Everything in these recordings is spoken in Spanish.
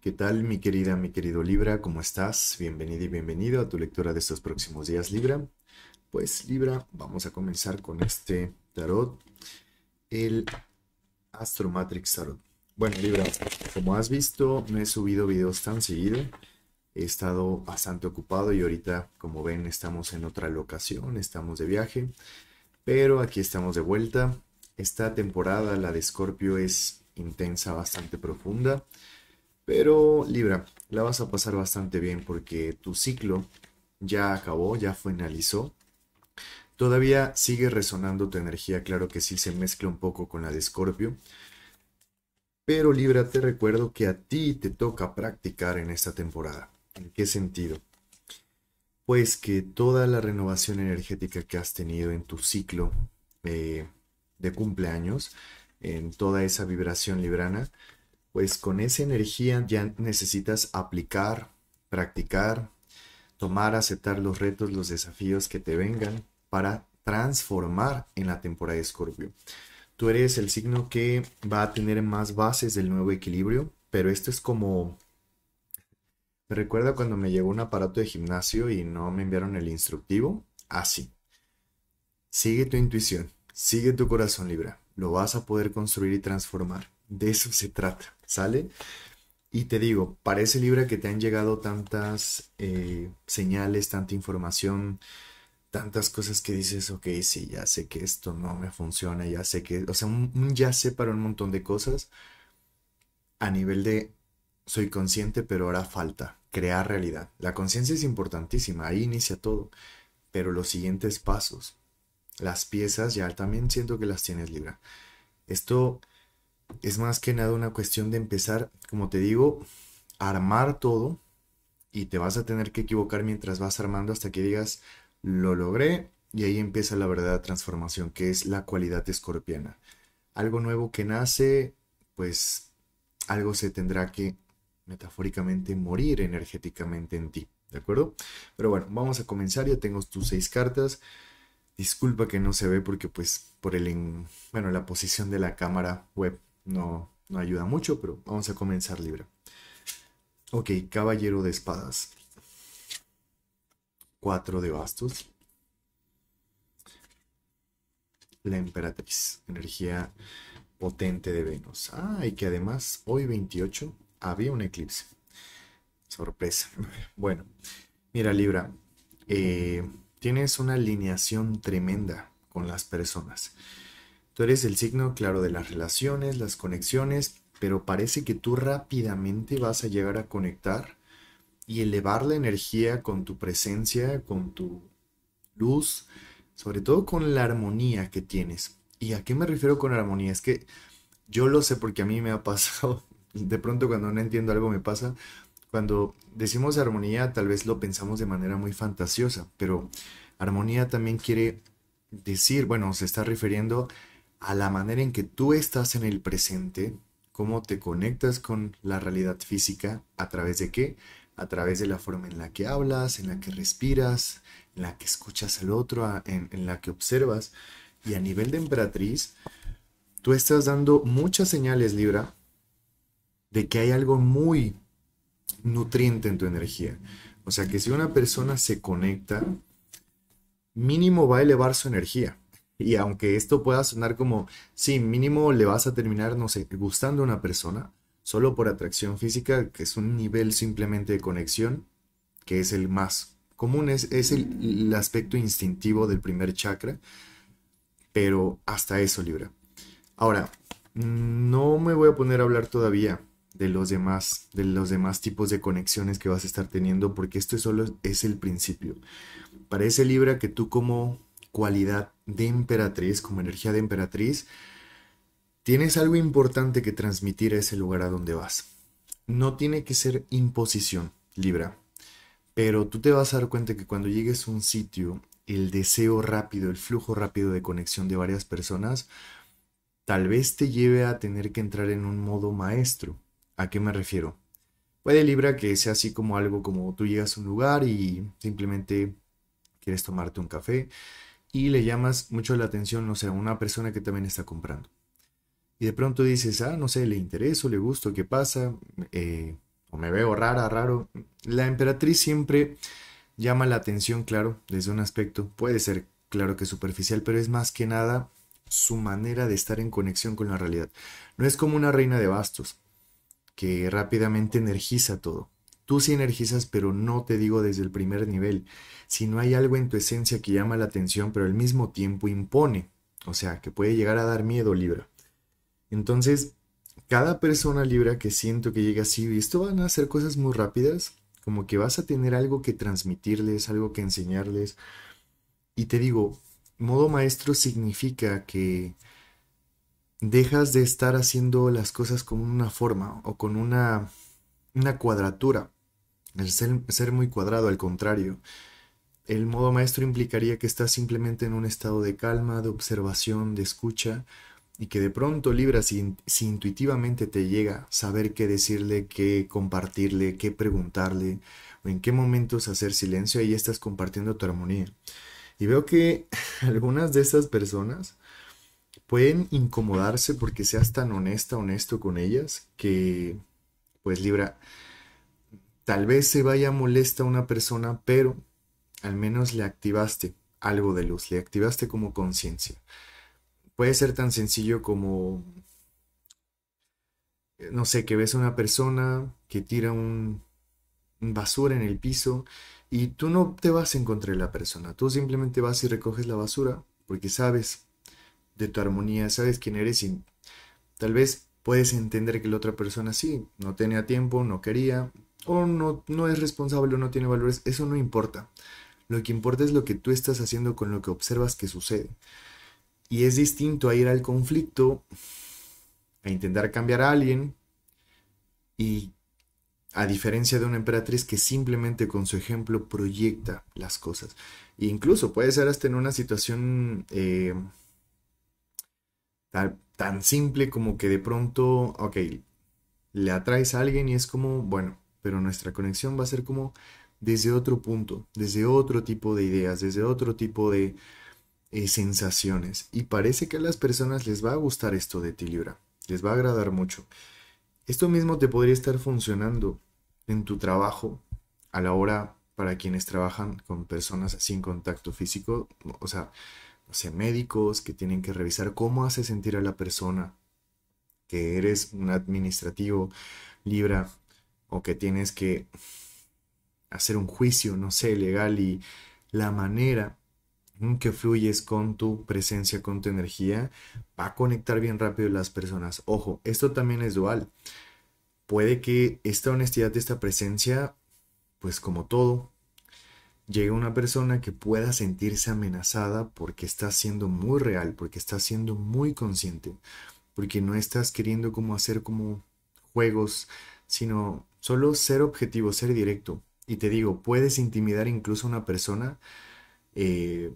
¿Qué tal mi querida, mi querido Libra? ¿Cómo estás? Bienvenido y bienvenido a tu lectura de estos próximos días, Libra. Pues Libra, vamos a comenzar con este tarot, el Astro Matrix Tarot. Bueno, Libra, como has visto, no he subido videos tan seguido. He estado bastante ocupado y ahorita, como ven, estamos en otra locación, estamos de viaje. Pero aquí estamos de vuelta. Esta temporada, la de Escorpio, es intensa, bastante profunda. Pero Libra, la vas a pasar bastante bien porque tu ciclo ya acabó, ya finalizó. Todavía sigue resonando tu energía, claro que sí se mezcla un poco con la de Scorpio. Pero Libra, te recuerdo que a ti te toca practicar en esta temporada. ¿En qué sentido? Pues que toda la renovación energética que has tenido en tu ciclo eh, de cumpleaños, en toda esa vibración librana, pues con esa energía ya necesitas aplicar, practicar, tomar, aceptar los retos, los desafíos que te vengan para transformar en la temporada de Escorpio. Tú eres el signo que va a tener más bases del nuevo equilibrio, pero esto es como... Me recuerda cuando me llegó un aparato de gimnasio y no me enviaron el instructivo. Así. Sigue tu intuición, sigue tu corazón libre. Lo vas a poder construir y transformar de eso se trata, ¿sale? Y te digo, parece Libra que te han llegado tantas eh, señales, tanta información, tantas cosas que dices, ok, sí, ya sé que esto no me funciona, ya sé que, o sea, ya sé para un montón de cosas a nivel de soy consciente, pero ahora falta crear realidad. La conciencia es importantísima, ahí inicia todo, pero los siguientes pasos, las piezas ya también siento que las tienes Libra. Esto es más que nada una cuestión de empezar, como te digo, a armar todo y te vas a tener que equivocar mientras vas armando hasta que digas, lo logré y ahí empieza la verdadera transformación, que es la cualidad escorpiana. Algo nuevo que nace, pues algo se tendrá que metafóricamente morir energéticamente en ti, ¿de acuerdo? Pero bueno, vamos a comenzar, ya tengo tus seis cartas. Disculpa que no se ve porque pues por el, en... bueno, la posición de la cámara web no, no ayuda mucho, pero vamos a comenzar Libra. Ok, Caballero de Espadas. Cuatro de bastos. La emperatriz, energía potente de Venus. Ah, y que además hoy 28 había un eclipse. Sorpresa. Bueno, mira Libra, eh, tienes una alineación tremenda con las personas. Tú eres el signo, claro, de las relaciones, las conexiones, pero parece que tú rápidamente vas a llegar a conectar y elevar la energía con tu presencia, con tu luz, sobre todo con la armonía que tienes. ¿Y a qué me refiero con armonía? Es que yo lo sé porque a mí me ha pasado, de pronto cuando no entiendo algo me pasa, cuando decimos armonía tal vez lo pensamos de manera muy fantasiosa, pero armonía también quiere decir, bueno, se está refiriendo a la manera en que tú estás en el presente, cómo te conectas con la realidad física, a través de qué, a través de la forma en la que hablas, en la que respiras, en la que escuchas al otro, en, la que observas. Y a nivel de emperatriz, tú estás dando muchas señales, Libra, de que hay algo muy nutriente en tu energía. O sea que si una persona se conecta, mínimo va a elevar su energía. Y aunque esto pueda sonar como, sí, mínimo le vas a terminar, no sé, gustando a una persona, solo por atracción física, que es un nivel simplemente de conexión, que es el más común, es, el, aspecto instintivo del primer chakra, pero hasta eso Libra. Ahora, no me voy a poner a hablar todavía de los demás, de los demás tipos de conexiones que vas a estar teniendo, porque esto solo es el principio. Parece Libra que tú como cualidad de emperatriz, como energía de emperatriz, tienes algo importante que transmitir a ese lugar a donde vas. No tiene que ser imposición, Libra, pero tú te vas a dar cuenta que cuando llegues a un sitio, el deseo rápido, el flujo rápido de conexión de varias personas, tal vez te lleve a tener que entrar en un modo maestro. ¿A qué me refiero? Puede Libra que sea así como algo como tú llegas a un lugar y simplemente quieres tomarte un café y le llamas mucho la atención, no sé, a una persona que también está comprando. Y de pronto dices, ah, no sé, le intereso, le gusto, ¿qué pasa? Eh, o me veo rara, raro. La emperatriz siempre llama la atención, claro, desde un aspecto. Puede ser, claro, que superficial, pero es más que nada su manera de estar en conexión con la realidad. No es como una reina de bastos, que rápidamente energiza todo. Tú energizas, pero no te digo desde el primer nivel. Si no hay algo en tu esencia que llama la atención, pero al mismo tiempo impone, o sea, que puede llegar a dar miedo, Libra. Entonces, cada persona Libra que siento que llega así, esto van a hacer cosas muy rápidas, como que vas a tener algo que transmitirles, algo que enseñarles. Y te digo, modo maestro significa que dejas de estar haciendo las cosas con una forma o con una, una cuadratura ser, muy cuadrado, al contrario. El modo maestro implicaría que estás simplemente en un estado de calma, de observación, de escucha, y que de pronto Libra, si, intuitivamente te llega saber qué decirle, qué compartirle, qué preguntarle, o en qué momentos hacer silencio, ahí estás compartiendo tu armonía. Y veo que algunas de estas personas pueden incomodarse porque seas tan honesta, honesto con ellas, que pues Libra, Tal vez se vaya molesta una persona, pero al menos le activaste algo de luz, le activaste como conciencia. Puede ser tan sencillo como, eh, no sé, que ves a una persona que tira un, basura en el piso y tú no te vas a encontrar la persona, tú simplemente vas y recoges la basura porque sabes de tu armonía, sabes quién eres y tal vez puedes entender que la otra persona sí, no tenía tiempo, no quería, o no, no es responsable o no tiene valores, eso no importa. Lo que importa es lo que tú estás haciendo con lo que observas que sucede. Y es distinto a ir al conflicto, a intentar cambiar a alguien y a diferencia de una emperatriz que simplemente con su ejemplo proyecta las cosas. E incluso puede ser hasta en una situación eh, tan simple como que de pronto, ok, le atraes a alguien y es como, bueno, pero nuestra conexión va a ser como desde otro punto, desde otro tipo de ideas, desde otro tipo de eh, sensaciones. Y parece que a las personas les va a gustar esto de ti, Libra, les va a agradar mucho. Esto mismo te podría estar funcionando en tu trabajo a la hora para quienes trabajan con personas sin contacto físico, o sea, no sé, médicos que tienen que revisar cómo hace sentir a la persona, que eres un administrativo, Libra, o que tienes que hacer un juicio, no sé, legal y la manera en que fluyes con tu presencia, con tu energía, va a conectar bien rápido las personas. Ojo, esto también es dual. Puede que esta honestidad, esta presencia, pues como todo, llegue a una persona que pueda sentirse amenazada porque está siendo muy real, porque está siendo muy consciente, porque no estás queriendo como hacer como juegos, sino Solo ser objetivo, ser directo. Y te digo, puedes intimidar incluso a una persona eh,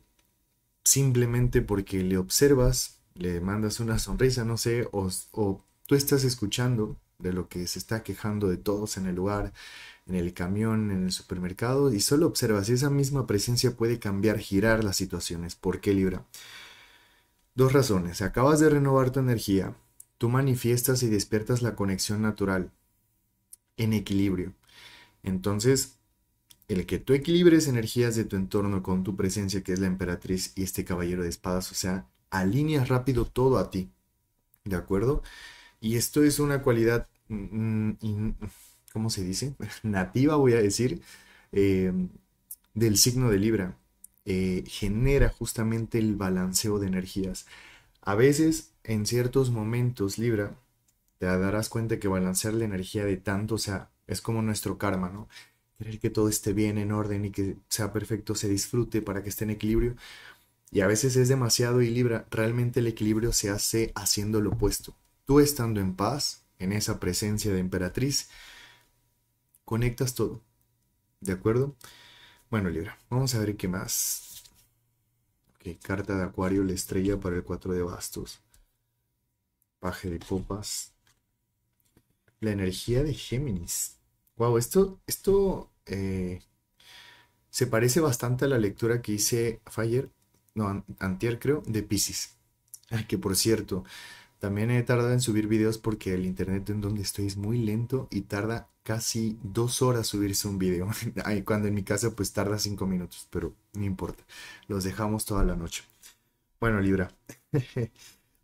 simplemente porque le observas, le mandas una sonrisa, no sé, o, o tú estás escuchando de lo que se está quejando de todos en el lugar, en el camión, en el supermercado, y solo observas, y esa misma presencia puede cambiar, girar las situaciones. ¿Por qué Libra? Dos razones. Acabas de renovar tu energía, tú manifiestas y despiertas la conexión natural, en equilibrio. Entonces, el que tú equilibres energías de tu entorno con tu presencia, que es la emperatriz y este caballero de espadas, o sea, alineas rápido todo a ti. ¿De acuerdo? Y esto es una cualidad, mm, mm, ¿cómo se dice? Nativa, voy a decir, em, del signo de Libra. Eh, genera justamente el balanceo de energías. A veces, en ciertos momentos, Libra, darás cuenta que balancear la energía de tanto, o sea, es como nuestro karma, ¿no? Querer que todo esté bien, en orden y que sea perfecto, se disfrute para que esté en equilibrio. Y a veces es demasiado y libra. Realmente el equilibrio se hace haciendo lo opuesto. Tú estando en paz, en esa presencia de emperatriz, conectas todo. ¿De acuerdo? Bueno, Libra, vamos a ver qué más. qué carta de Acuario, la estrella para el 4 de bastos. Paje de copas. La energía de Géminis. Wow, esto, esto eh, se parece bastante a la lectura que hice Fire no, antier creo, de Pisces. Que por cierto, también he tardado en subir videos porque el internet en donde estoy es muy lento y tarda casi dos horas subirse un video. cuando en mi casa pues tarda cinco minutos, pero no importa. Los dejamos toda la noche. Bueno, Libra,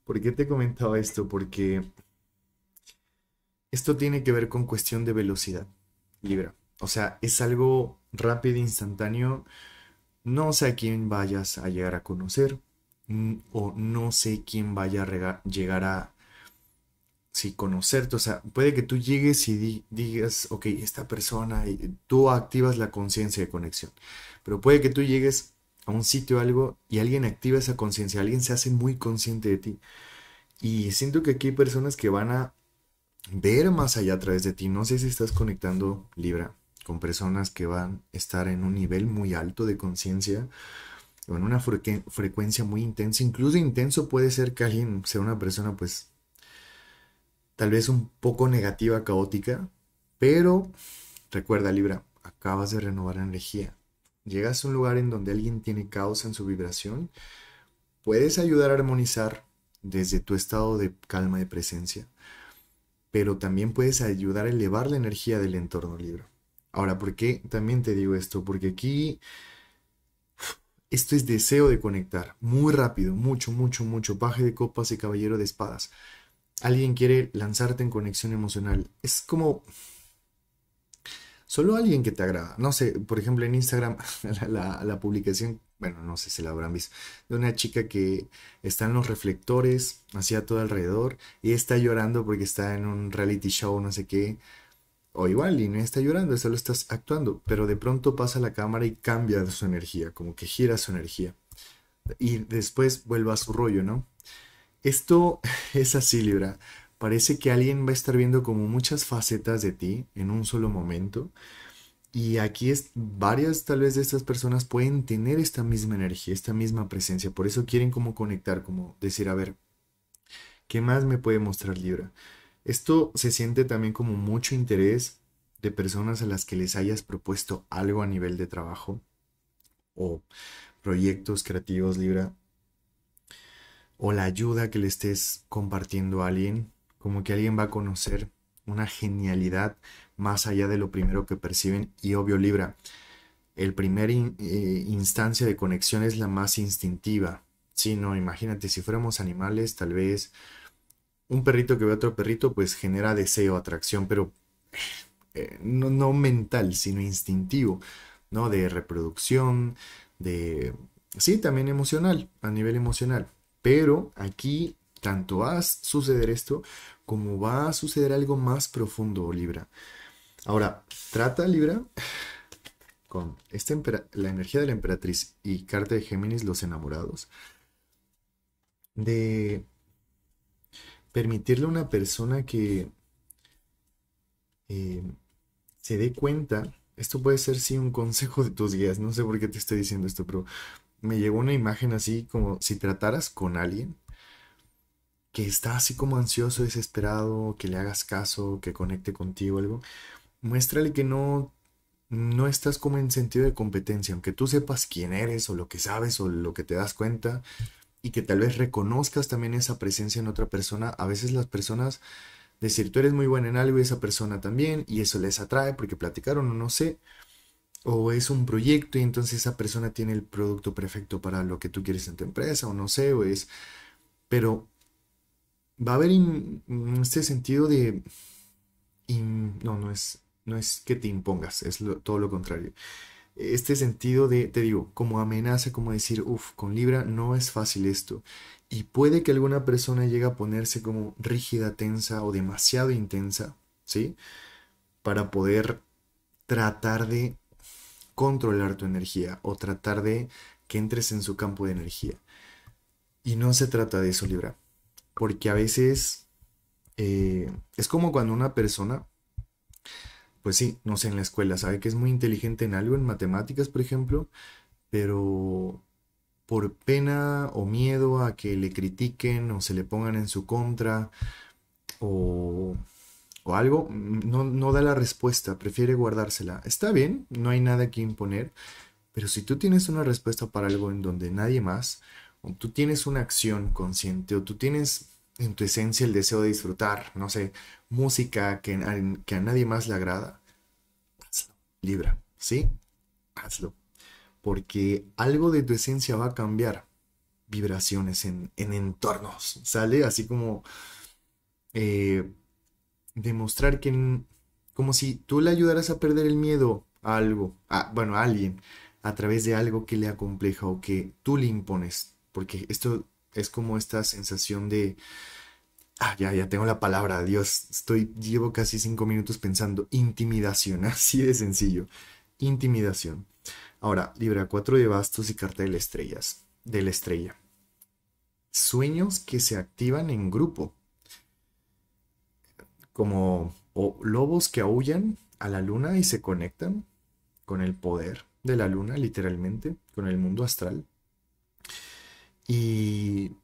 ¿por qué te he comentado esto? Porque esto tiene que ver con cuestión de velocidad, Libra. O sea, es algo rápido, instantáneo. No sé a quién vayas a llegar a conocer mm, o no sé quién vaya a llegar a si conocerte. O sea, puede que tú llegues y digas, ok, esta persona, y tú activas la conciencia de conexión. Pero puede que tú llegues a un sitio o algo y alguien activa esa conciencia, alguien se hace muy consciente de ti. Y siento que aquí hay personas que van a ver más allá a través de ti. No sé si estás conectando Libra con personas que van a estar en un nivel muy alto de conciencia o en una frecuencia muy intensa. Incluso intenso puede ser que alguien sea una persona pues tal vez un poco negativa, caótica, pero recuerda Libra, acabas de renovar energía. Llegas a un lugar en donde alguien tiene caos en su vibración, puedes ayudar a armonizar desde tu estado de calma y presencia pero también puedes ayudar a elevar la energía del entorno libro. Ahora, ¿por qué también te digo esto? Porque aquí esto es deseo de conectar, muy rápido, mucho, mucho, mucho, paje de copas y caballero de espadas. Alguien quiere lanzarte en conexión emocional. Es como solo alguien que te agrada. No sé, por ejemplo, en Instagram, la publicación bueno, no sé si la habrán visto, de una chica que está en los reflectores, hacia todo alrededor, y está llorando porque está en un reality show, no sé qué, o igual, y no está llorando, solo está actuando, pero de pronto pasa la cámara y cambia su energía, como que gira su energía, y después vuelve a su rollo, ¿no? Esto es así, Libra. Parece que alguien va a estar viendo como muchas facetas de ti en un solo momento. Y aquí es, varias tal vez de estas personas pueden tener esta misma energía, esta misma presencia. Por eso quieren como conectar, como decir, a ver, ¿qué más me puede mostrar Libra? Esto se siente también como mucho interés de personas a las que les hayas propuesto algo a nivel de trabajo o proyectos creativos Libra o la ayuda que le estés compartiendo a alguien, como que alguien va a conocer una genialidad más allá de lo primero que perciben y obvio Libra. El primer eh, instancia de conexión es la más instintiva. Sí, imagínate, si fuéramos animales, tal vez un perrito que ve a otro perrito, pues genera deseo, atracción, pero eh, no, no, mental, sino instintivo, ¿no? De reproducción, de... Sí, también emocional, a nivel emocional. Pero aquí tanto va a suceder esto como va a suceder algo más profundo, Libra. Ahora, trata Libra con la energía de la emperatriz y carta de Géminis, los enamorados, de permitirle a una persona que eh, se dé cuenta, esto puede ser sí un consejo de tus guías, no sé por qué te estoy diciendo esto, pero me llegó una imagen así como si trataras con alguien que está así como ansioso, desesperado, que le hagas caso, que conecte contigo, algo muéstrale que no, no estás como en sentido de competencia, aunque tú sepas quién eres o lo que sabes o lo que te das cuenta y que tal vez reconozcas también esa presencia en otra persona. A veces las personas decir tú eres muy buena en algo y esa persona también y eso les atrae porque platicaron o no sé o es un proyecto y entonces esa persona tiene el producto perfecto para lo que tú quieres en tu empresa o no sé o es pero va a haber en este sentido de no no es no es que te impongas, es todo lo contrario. Este sentido de, te digo, como amenaza, como decir, uff, con Libra no es fácil esto. Y puede que alguna persona llegue a ponerse como rígida, tensa o demasiado intensa, ¿sí? Para poder tratar de controlar tu energía o tratar de que entres en su campo de energía. Y no se trata de eso, Libra. Porque a veces eh, es como cuando una persona pues sí, no sé, en la escuela sabe que es muy inteligente en algo, en matemáticas, por ejemplo, pero por pena o miedo a que le critiquen o se le pongan en su contra o, o algo, no, no da la respuesta, prefiere guardársela. Está bien, no hay nada que imponer, pero si tú tienes una respuesta para algo en donde nadie más, o tú tienes una acción consciente, o tú tienes en tu esencia el deseo de disfrutar, no sé, música que, a nadie más le agrada, hazlo, Libra, ¿sí? Hazlo, porque algo de tu esencia va a cambiar, vibraciones en, entornos, ¿sale? Así como eh, demostrar que, como si tú le ayudaras a perder el miedo a algo, bueno, a alguien, a través de algo que le acompleja o que tú le impones, porque esto es como esta sensación de, ah, ya, ya tengo la palabra, Dios, estoy, llevo casi cinco minutos pensando, intimidación, así de sencillo, intimidación. Ahora, Libra 4 de bastos y carta de la, estrellas, de la estrella. Sueños que se activan en grupo, como lobos que aullan a la luna y se conectan con el poder de la luna, literalmente, con el mundo astral. Y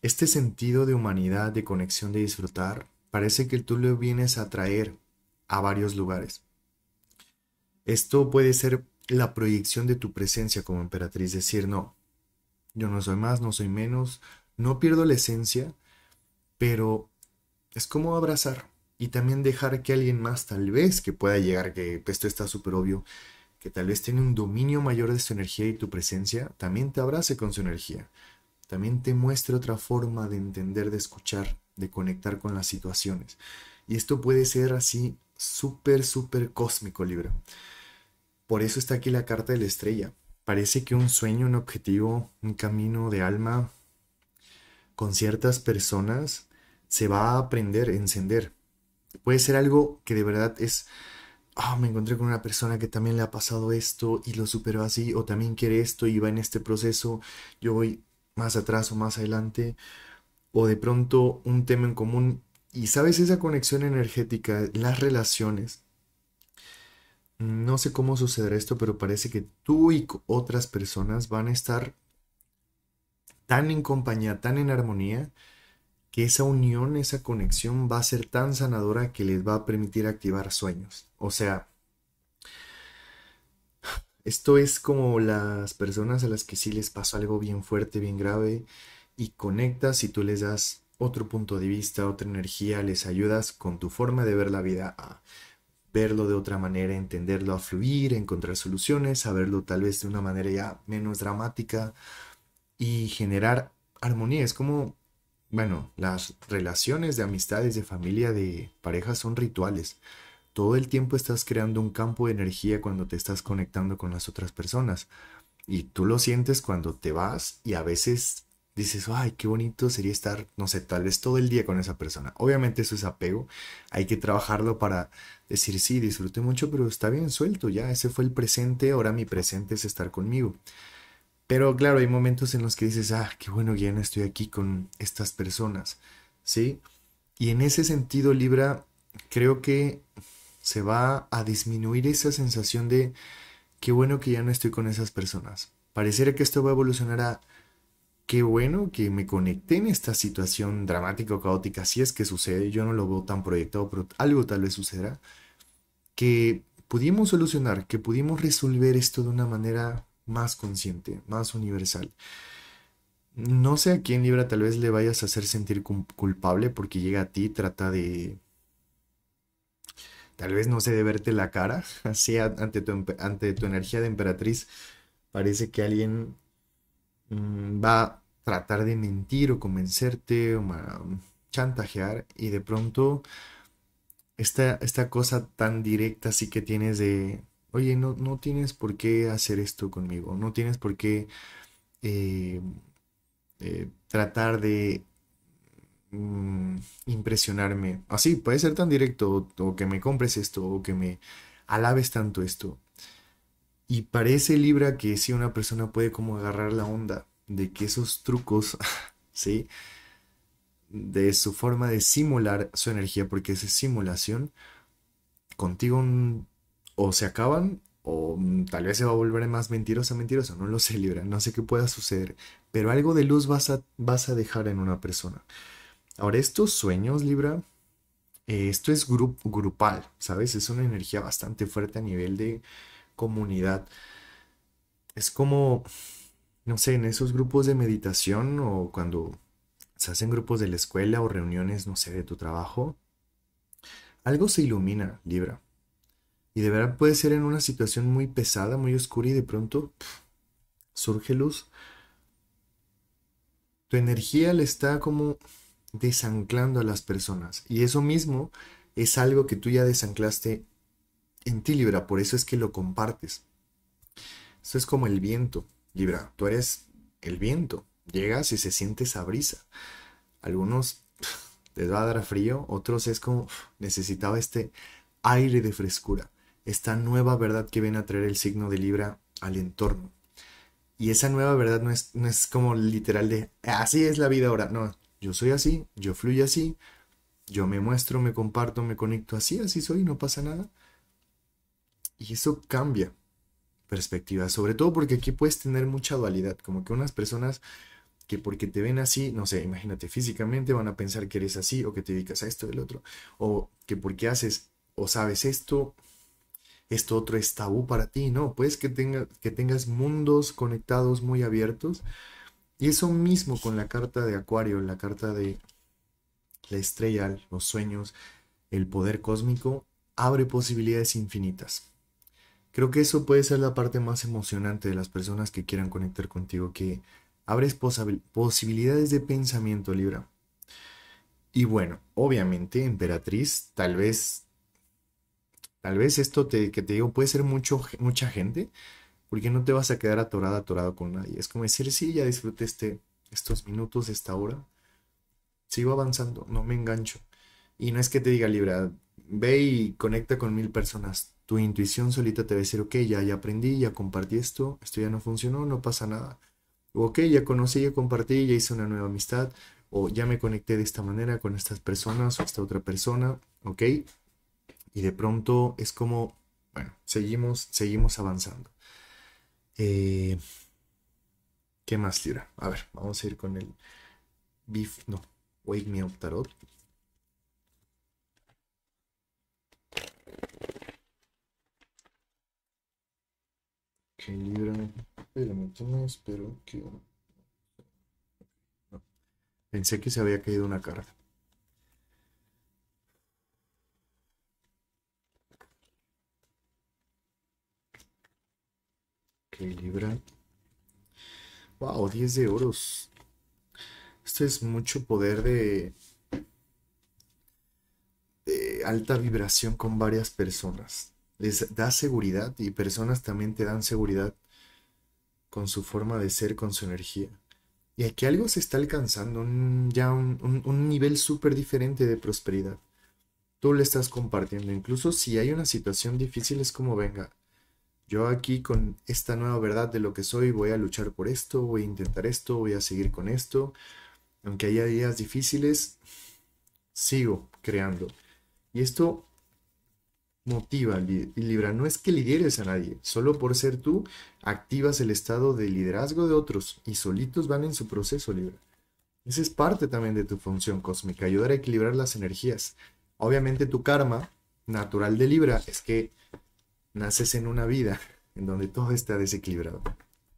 este sentido de humanidad, de conexión, de disfrutar, parece que tú lo vienes a traer a varios lugares. Esto puede ser la proyección de tu presencia como emperatriz, decir, no, yo no soy más, no soy menos, no pierdo la esencia, pero es como abrazar y también dejar que alguien más tal vez que pueda llegar, que esto está súper obvio, que tal vez tiene un dominio mayor de su energía y tu presencia, también te abrace con su energía muestra otra forma de entender, de escuchar, de conectar con las situaciones. Y esto puede ser así súper, súper cósmico, Libra. Por eso está aquí la carta de la estrella. Parece que un sueño, un objetivo, un camino de alma con ciertas personas se va a aprender, encender. Puede ser algo que de verdad es, ah, me encontré con una persona que también le ha pasado esto y lo superó así, o también quiere esto y va en este proceso. Yo voy más atrás o más adelante, o de pronto un tema en común. Y sabes, esa conexión energética, las relaciones, no sé cómo sucederá esto, pero parece que tú y otras personas van a estar tan en compañía, tan en armonía, que esa unión, esa conexión va a ser tan sanadora que les va a permitir activar sueños. O sea, esto es como las personas a las que sí les pasó algo bien fuerte, bien grave, y conectas y tú les das otro punto de vista, otra energía, les ayudas con tu forma de ver la vida a verlo de otra manera, entenderlo, a fluir, encontrar soluciones, a verlo tal vez de una manera ya menos dramática y generar armonía. Es como, bueno, las relaciones de amistades, de familia, de parejas son rituales todo el tiempo estás creando un campo de energía cuando te estás conectando con las otras personas. Y tú lo sientes cuando te vas y a veces dices, ay, qué bonito sería estar, no sé, tal vez todo el día con esa persona. Obviamente eso es apego, hay que trabajarlo para decir, sí, disfruté mucho, pero está bien suelto, ya, ese fue el presente, ahora mi presente es estar conmigo. Pero claro, hay momentos en los que dices, ah, qué bueno que ya no estoy aquí con estas personas, ¿sí? Y en ese sentido, Libra, creo que se va a disminuir esa sensación de qué bueno que ya no estoy con esas personas. Pareciera que esto va a evolucionar a qué bueno que me conecté en esta situación dramática o caótica, si es que sucede, yo no lo veo tan proyectado, pero algo tal vez suceda que pudimos solucionar, que pudimos resolver esto de una manera más consciente, más universal. No sé a quién Libra tal vez le vayas a hacer sentir culpable porque llega a ti, trata de Tal vez no sé de verte la cara, así ante tu, tu energía de emperatriz parece que alguien mm, va a tratar de mentir o convencerte o chantajear y de pronto esta, esta cosa tan directa sí que tienes de, oye, no, no tienes por qué hacer esto conmigo, no tienes por qué eh, eh, tratar de Mm, impresionarme. Así, puede ser tan directo, o, que me compres esto, o que me alabes tanto esto. Y parece Libra que si una persona puede como agarrar la onda de que esos trucos, ¿sí? De su forma de simular su energía, porque esa simulación, contigo o se acaban o tal vez se va a volver más mentirosa, mentirosa, no lo sé Libra, no sé qué pueda suceder, pero algo de luz vas a, vas a dejar en una persona. Ahora, estos sueños, Libra, eh, esto es grupal, ¿sabes? Es una energía bastante fuerte a nivel de comunidad. Es como, no sé, en esos grupos de meditación o cuando se hacen grupos de la escuela o reuniones, no sé, de tu trabajo, algo se ilumina, Libra. Y de verdad puede ser en una situación muy pesada, muy oscura y de pronto surge luz. Tu energía le está como desanclando a las personas. Y eso mismo es algo que tú ya desanclaste en ti, Libra. Por eso es que lo compartes. Eso es como el viento, Libra. Tú eres el viento. Llegas y se siente esa brisa. Algunos les va a dar frío, otros es como necesitaba este aire de frescura, esta nueva verdad que viene a traer el signo de Libra al entorno. Y esa nueva verdad no es, no es como literal de ah, así es la vida ahora, no, yo soy así, yo fluyo así, yo me muestro, me comparto, me conecto así, así soy, no pasa nada. Y eso cambia perspectiva, sobre todo porque aquí puedes tener mucha dualidad, como que unas personas que porque te ven así, no sé, imagínate físicamente, van a pensar que eres así o que te dedicas a esto, del otro, o que porque haces o sabes esto, esto otro es tabú para ti, no, puedes que, que tengas mundos conectados muy abiertos y eso mismo con la carta de Acuario, la carta de la estrella, los sueños, el poder cósmico, abre posibilidades infinitas. Creo que eso puede ser la parte más emocionante de las personas que quieran conectar contigo, que abres posibilidades de pensamiento, Libra. Y bueno, obviamente, Emperatriz, tal vez, tal vez esto que te digo puede ser mucho, mucha gente, porque no te vas a quedar atorada, atorado con nadie. Es como decir, sí, ya disfruté este, estos minutos, esta hora, sigo avanzando, no me engancho. Y no es que te diga Libra, ve y conecta con mil personas. Tu intuición solita te va a decir, ok, ya, ya aprendí, ya compartí esto, esto ya no funcionó, no pasa nada. O ok, ya conocí, ya compartí, ya hice una nueva amistad, o ya me conecté de esta manera con estas personas o esta otra persona, ok. Y de pronto es como, bueno, seguimos, seguimos avanzando. Eh, ¿Qué más tira? A ver, vamos a ir con el Beef, no, Wake Me Up Tarot. libra, espero que... Pensé que se había caído una carta. libra. Wow, 10 de oros. Esto es mucho poder de, alta vibración con varias personas. Les da seguridad y personas también te dan seguridad con su forma de ser, con su energía. Y aquí algo se está alcanzando, ya un, un nivel súper diferente de prosperidad. Tú le estás compartiendo, incluso si hay una situación difícil es como venga, yo aquí con esta nueva verdad de lo que soy voy a luchar por esto, voy a intentar esto, voy a seguir con esto. Aunque haya días difíciles, sigo creando. Y esto motiva libra. No es que lideres a nadie, solo por ser tú activas el estado de liderazgo de otros y solitos van en su proceso libra. Esa es parte también de tu función cósmica, ayudar a equilibrar las energías. Obviamente tu karma natural de libra es que naces en una vida en donde todo está desequilibrado.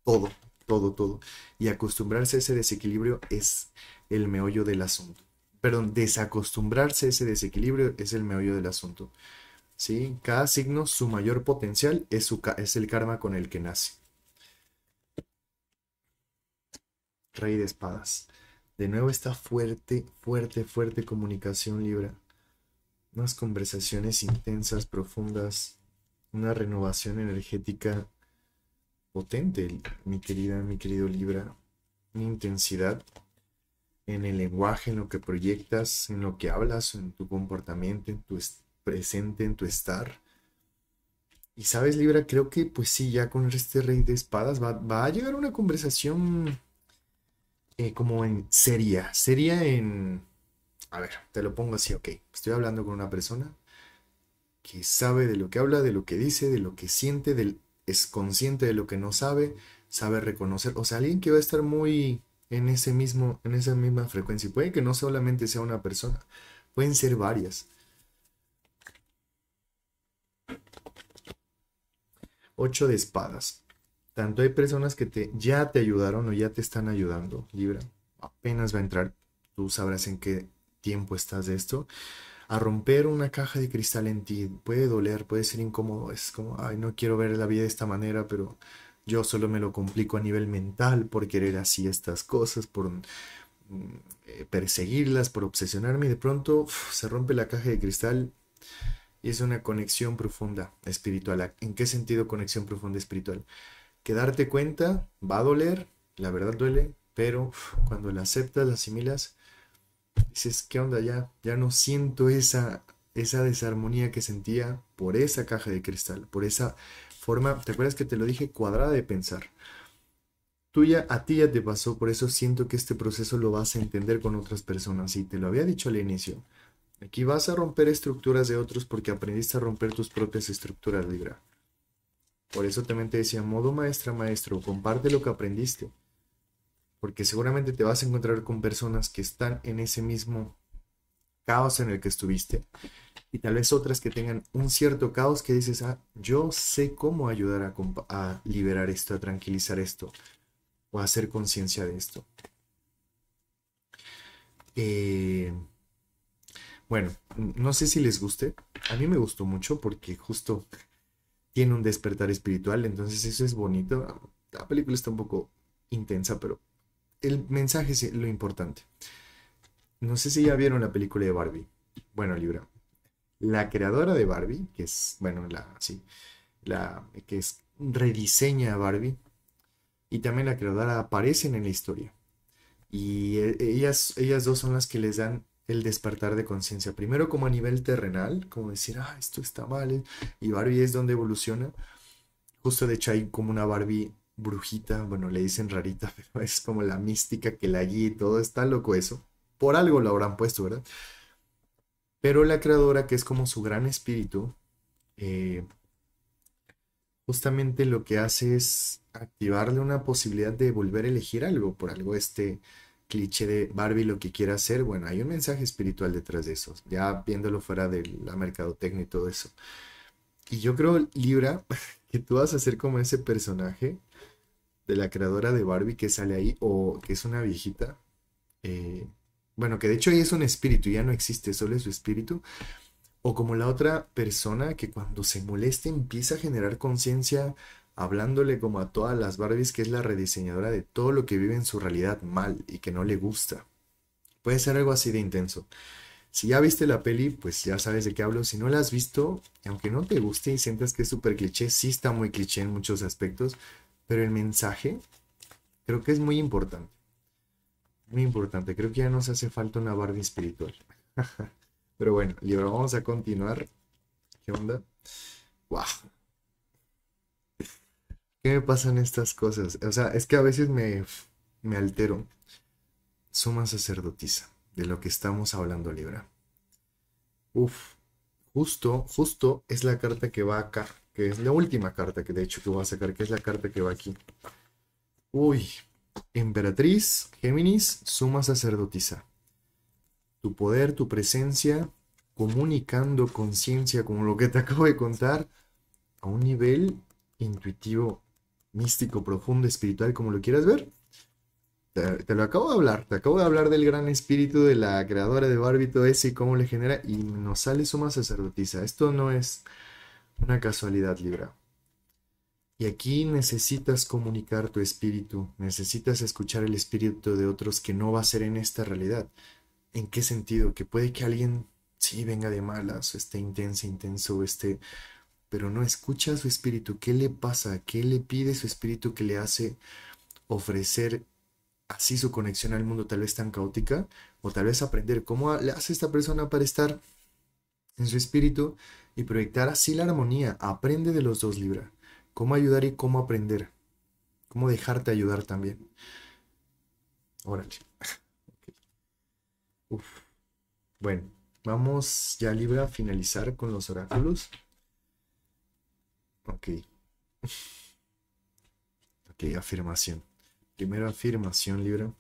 Todo, todo, todo. Y acostumbrarse a ese desequilibrio es el meollo del asunto. Perdón, desacostumbrarse a ese desequilibrio es el meollo del asunto. ¿Sí? Cada signo, su mayor potencial es, su es el karma con el que nace. Rey de espadas. De nuevo está fuerte, fuerte, fuerte comunicación libra. Más conversaciones intensas, profundas una renovación energética potente, mi querida, mi querido Libra. Una intensidad en el lenguaje, en lo que proyectas, en lo que hablas, en tu comportamiento, en tu presente, en tu estar. Y sabes, Libra, creo que pues sí, ya con este rey de espadas va, a llegar una conversación eh, como en seria. Seria en... A ver, te lo pongo así, ok. Estoy hablando con una persona que sabe de lo que habla, de lo que dice, de lo que siente, es consciente de lo que no sabe, sabe reconocer. O sea, alguien que va a estar muy en, ese mismo, en esa misma frecuencia. puede que no solamente sea una persona, pueden ser varias. Ocho de espadas. Tanto hay personas que te, ya te ayudaron o ya te están ayudando, Libra. Apenas va a entrar, tú sabrás en qué tiempo estás de esto a romper una caja de cristal en ti. Puede doler, puede ser incómodo, es como, ay, no quiero ver la vida de esta manera, pero yo solo me lo complico a nivel mental por querer así estas cosas, por mm, eh, perseguirlas, por obsesionarme y de pronto se rompe la caja de cristal y es una conexión profunda espiritual. ¿En qué sentido conexión profunda espiritual? Que darte cuenta va a doler, la verdad duele, pero cuando la aceptas, la asimilas, dices, ¿qué onda ya? Ya no siento esa, esa desarmonía que sentía por esa caja de cristal, por esa forma, ¿te acuerdas que te lo dije? Cuadrada de pensar. Tuya, a ti ya te pasó, por eso siento que este proceso lo vas a entender con otras personas y te lo había dicho al inicio. Aquí vas a romper estructuras de otros porque aprendiste a romper tus propias estructuras, Libra. Por eso también te decía, modo maestra, maestro, comparte lo que aprendiste porque seguramente te vas a encontrar con personas que están en ese mismo caos en el que estuviste y tal vez otras que tengan un cierto caos que dices, ah, yo sé cómo ayudar a, liberar esto, a tranquilizar esto o a hacer conciencia de esto. Eh, bueno, no sé si les guste, a mí me gustó mucho porque justo tiene un despertar espiritual, entonces eso es bonito. La película está un poco intensa, pero el mensaje es lo importante. No sé si ya vieron la película de Barbie. Bueno, Libra. La creadora de Barbie, que es, bueno, la, sí, la que es, rediseña a Barbie, y también la creadora aparecen en la historia. Y e, ellas, ellas dos son las que les dan el despertar de conciencia. Primero como a nivel terrenal, como decir, ah, esto está mal, y Barbie es donde evoluciona. Justo de hecho hay como una Barbie brujita, bueno, le dicen rarita, pero es como la mística que la allí... todo, está loco eso. Por algo lo habrán puesto, ¿verdad? Pero la creadora, que es como su gran espíritu, eh, justamente lo que hace es activarle una posibilidad de volver a elegir algo, por algo este cliché de Barbie lo que quiera hacer, bueno, hay un mensaje espiritual detrás de eso, ya viéndolo fuera de la mercadotecnia y todo eso. Y yo creo, Libra, que tú vas a ser como ese personaje de la creadora de Barbie que sale ahí, o que es una viejita. Eh, bueno, que de hecho ahí es un espíritu, ya no existe, solo es su espíritu. O como la otra persona que cuando se molesta empieza a generar conciencia hablándole como a todas las Barbies que es la rediseñadora de todo lo que vive en su realidad mal y que no le gusta. Puede ser algo así de intenso. Si ya viste la peli, pues ya sabes de qué hablo. Si no la has visto, aunque no te guste y sientas que es súper cliché, sí está muy cliché en muchos aspectos, pero el mensaje creo que es muy importante. Muy importante. Creo que ya nos hace falta una Barbie espiritual. Pero bueno, Libra, vamos a continuar. ¿Qué onda? ¡Wow! ¿Qué me pasan estas cosas? O sea, es que a veces me, me altero. Suma sacerdotisa, de lo que estamos hablando, Libra. Uf, justo, justo es la carta que va acá que es la última carta que de hecho tú voy a sacar, que es la carta que va aquí. Uy, Emperatriz, Géminis, Suma Sacerdotisa. Tu poder, tu presencia, comunicando conciencia, como lo que te acabo de contar, a un nivel intuitivo, místico, profundo, espiritual, como lo quieras ver. Te, lo acabo de hablar, te acabo de hablar del gran espíritu de la creadora de Barbito S y cómo le genera, y nos sale Suma Sacerdotisa. Esto no es una casualidad Libra. Y aquí necesitas comunicar tu espíritu, necesitas escuchar el espíritu de otros que no va a ser en esta realidad. ¿En qué sentido? Que puede que alguien sí venga de malas, esté intenso, intenso, esté... Pero no escucha su espíritu. ¿Qué le pasa? ¿Qué le pide su espíritu que le hace ofrecer así su conexión al mundo tal vez tan caótica? O tal vez aprender cómo le hace esta persona para estar en su espíritu y proyectar así la armonía. Aprende de los dos, Libra. Cómo ayudar y cómo aprender. Cómo dejarte ayudar también. Órale. Bueno, vamos ya Libra a finalizar con los oráculos. Ok. Ok, afirmación. Primera afirmación, Libra.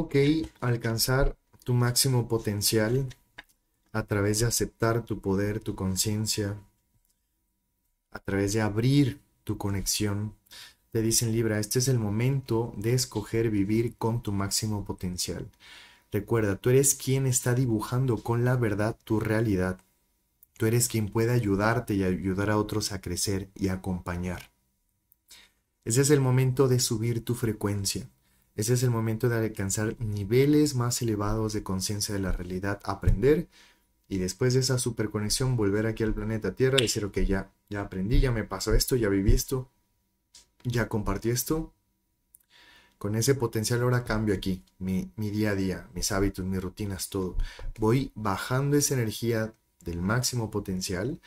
Ok, alcanzar tu máximo potencial a través de aceptar tu poder, tu conciencia, a través de abrir tu conexión. Te dicen Libra, este es el momento de escoger vivir con tu máximo potencial. Recuerda, tú eres quien está dibujando con la verdad tu realidad. Tú eres quien puede ayudarte y ayudar a otros a crecer y acompañar. Ese es el momento de subir tu frecuencia. Ese es el momento de alcanzar niveles más elevados de conciencia de la realidad, aprender y después de esa superconexión volver aquí al planeta Tierra y decir, ok, ya, ya aprendí, ya me pasó esto, ya viví esto, ya compartí esto. Con ese potencial ahora cambio aquí, mi, día a día, mis hábitos, mis rutinas, todo. Voy bajando esa energía del máximo potencial,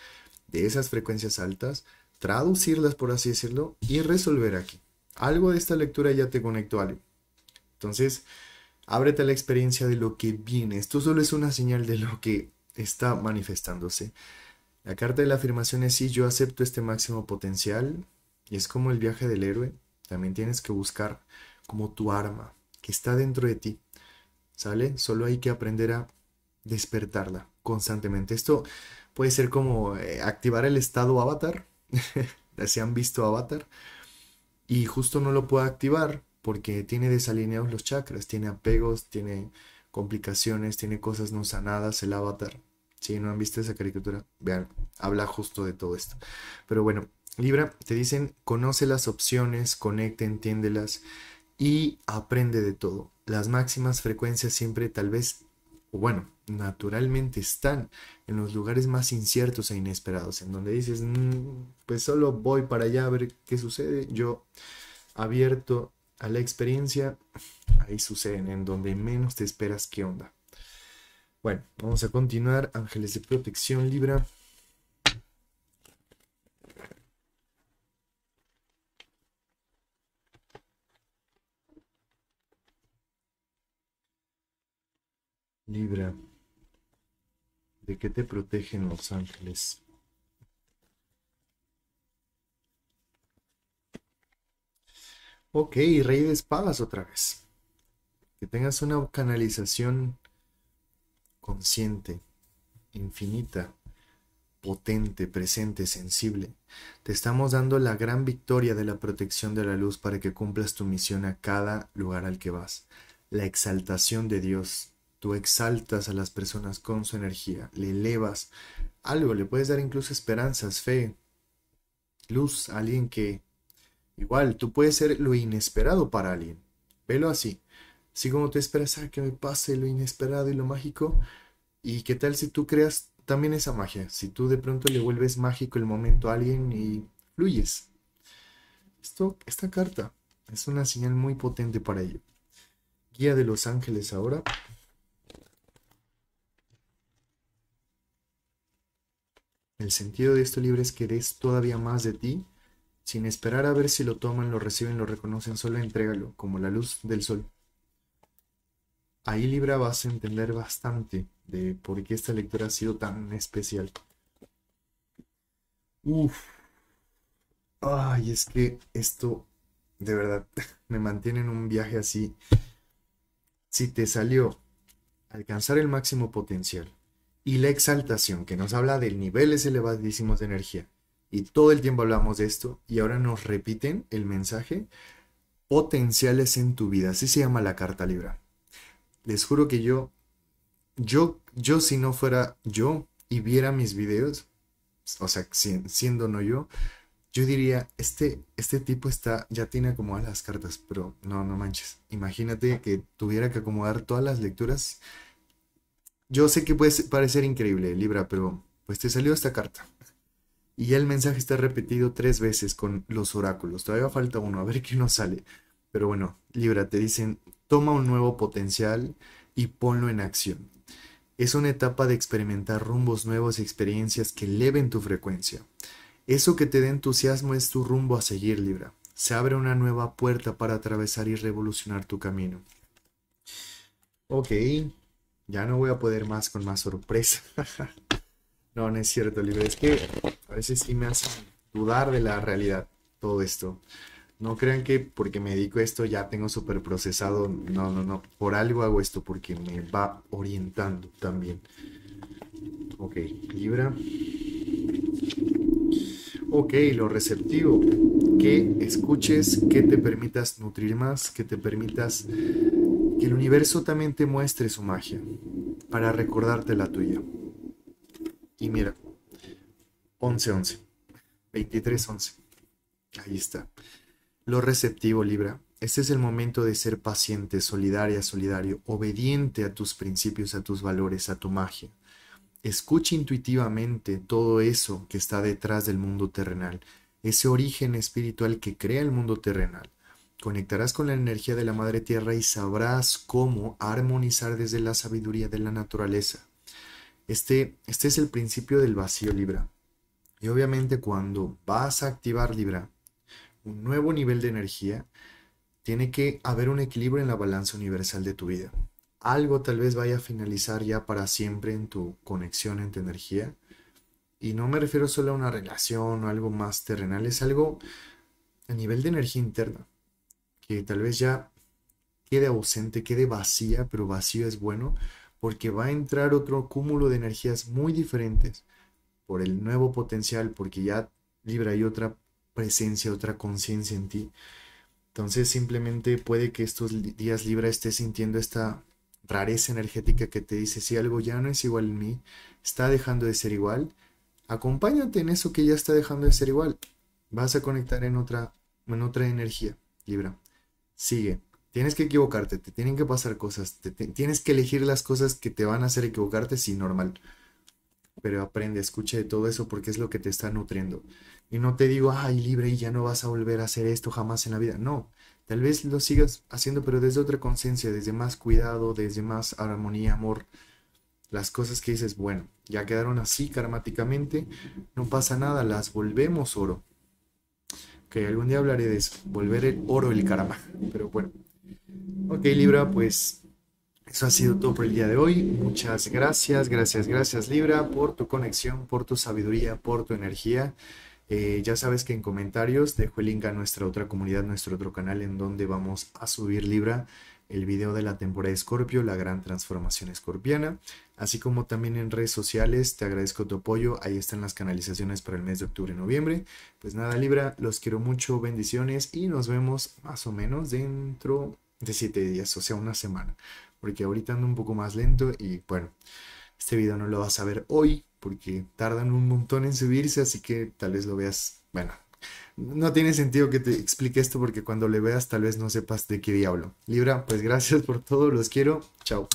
de esas frecuencias altas, traducirlas, por así decirlo, y resolver aquí. Algo de esta lectura ya te conectó a algo entonces, ábrete a la experiencia de lo que viene. Esto solo es una señal de lo que está manifestándose. La carta de la afirmación es sí, yo acepto este máximo potencial. Y es como el viaje del héroe. También tienes que buscar como tu arma que está dentro de ti. ¿Sale? Solo hay que aprender a despertarla constantemente. Esto puede ser como eh, activar el estado avatar. ¿Se han visto avatar. Y justo no lo puedo activar porque tiene desalineados los chakras, tiene apegos, tiene complicaciones, tiene cosas no sanadas, el avatar. Si no han visto esa caricatura, vean, habla justo de todo esto. Pero bueno, Libra, te dicen, conoce las opciones, conecta, entiéndelas y aprende de todo. Las máximas frecuencias siempre tal vez, bueno, naturalmente están en los lugares más inciertos e inesperados, en donde dices, mm, pues solo voy para allá a ver qué sucede. Yo abierto a la experiencia, ahí suceden, en donde menos te esperas qué onda. Bueno, vamos a continuar. Ángeles de protección, Libra. Libra, ¿de qué te protegen los ángeles? Ok, Rey de Espadas otra vez. Que tengas una canalización consciente, infinita, potente, presente, sensible. Te estamos dando la gran victoria de la protección de la luz para que cumplas tu misión a cada lugar al que vas. La exaltación de Dios. Tú exaltas a las personas con su energía, le elevas algo, le puedes dar incluso esperanzas, fe, luz alguien que Igual, tú puedes ser lo inesperado para alguien. Velo así. Si como te esperas a que me pase lo inesperado y lo mágico. ¿Y qué tal si tú creas también esa magia? Si tú de pronto le vuelves mágico el momento a alguien y fluyes. Esto, esta carta es una señal muy potente para ello. Guía de los ángeles ahora. El sentido de esto libre es que eres todavía más de ti sin esperar a ver si lo toman, lo reciben, lo reconocen, solo entrégalo, como la luz del sol. Ahí Libra vas a entender bastante de por qué esta lectura ha sido tan especial. Uf. Ay, es que esto de verdad me mantiene en un viaje así. Si te salió alcanzar el máximo potencial y la exaltación que nos habla de niveles elevadísimos de energía y todo el tiempo hablamos de esto y ahora nos repiten el mensaje potenciales en tu vida. Así se llama la carta libra. Les juro que yo, yo, yo si no fuera yo y viera mis videos, o sea, siendo no yo, yo diría, este, este tipo está, ya tiene acomodadas las cartas, pero no, no manches. Imagínate que tuviera que acomodar todas las lecturas. Yo sé que puede parecer increíble, Libra, pero pues te salió esta carta. Y ya el mensaje está repetido tres veces con los oráculos. Todavía falta uno, a ver qué nos sale. Pero bueno, Libra, te dicen, toma un nuevo potencial y ponlo en acción. Es una etapa de experimentar rumbos nuevos y experiencias que eleven tu frecuencia. Eso que te dé entusiasmo es tu rumbo a seguir, Libra. Se abre una nueva puerta para atravesar y revolucionar tu camino. Ok, ya no voy a poder más con más sorpresa. no, no es cierto, Libra. Es que a veces sí me hace dudar de la realidad todo esto. No crean que porque me dedico a esto ya tengo super procesado. No, no, no. Por algo hago esto porque me va orientando también. Ok, Libra. Ok, lo receptivo. Que escuches, que te permitas nutrir más, que te permitas que el universo también te muestre su magia para recordarte la tuya. Y mira, 11-11. 23-11. Ahí está. Lo receptivo, Libra. Este es el momento de ser paciente, solidaria, solidario, obediente a tus principios, a tus valores, a tu magia. Escucha intuitivamente todo eso que está detrás del mundo terrenal, ese origen espiritual que crea el mundo terrenal. Conectarás con la energía de la Madre Tierra y sabrás cómo armonizar desde la sabiduría de la naturaleza. Este, este es el principio del vacío Libra. Y obviamente cuando vas a activar Libra, un nuevo nivel de energía, tiene que haber un equilibrio en la balanza universal de tu vida. Algo tal vez vaya a finalizar ya para siempre en tu conexión, en tu energía. Y no me refiero solo a una relación o algo más terrenal, es algo a nivel de energía interna, que tal vez ya quede ausente, quede vacía, pero vacío es bueno, porque va a entrar otro cúmulo de energías muy diferentes por el nuevo potencial, porque ya Libra hay otra presencia, otra conciencia en ti. Entonces simplemente puede que estos días Libra estés sintiendo esta rareza energética que te dice, si algo ya no es igual en mí, está dejando de ser igual, acompáñate en eso que ya está dejando de ser igual. Vas a conectar en otra, en otra energía, Libra. Sigue. Tienes que equivocarte, te tienen que pasar cosas, tienes que elegir las cosas que te van a hacer equivocarte, sí, normal pero aprende, escucha de todo eso porque es lo que te está nutriendo. Y no te digo, ay, libre y ya no vas a volver a hacer esto jamás en la vida. No, tal vez lo sigas haciendo, pero desde otra conciencia, desde más cuidado, desde más armonía, amor. Las cosas que dices, bueno, ya quedaron así karmáticamente, no pasa nada, las volvemos oro. Que algún día hablaré de eso, volver el oro el karma. Pero bueno. Ok, Libra, pues eso ha sido todo por el día de hoy. Muchas gracias, gracias, gracias Libra por tu conexión, por tu sabiduría, por tu energía. Eh, ya sabes que en comentarios dejo el link a nuestra otra comunidad, nuestro otro canal en donde vamos a subir Libra el video de la temporada de Escorpio, la gran transformación escorpiana, así como también en redes sociales, te agradezco tu apoyo, ahí están las canalizaciones para el mes de octubre y noviembre. Pues nada, Libra, los quiero mucho, bendiciones y nos vemos más o menos dentro de siete días, o sea, una semana porque ahorita ando un poco más lento y bueno, este video no lo vas a ver hoy porque tardan un montón en subirse, así que tal vez lo veas, bueno, no tiene sentido que te explique esto porque cuando le veas tal vez no sepas de qué diablo. Libra, pues gracias por todo, los quiero, chao.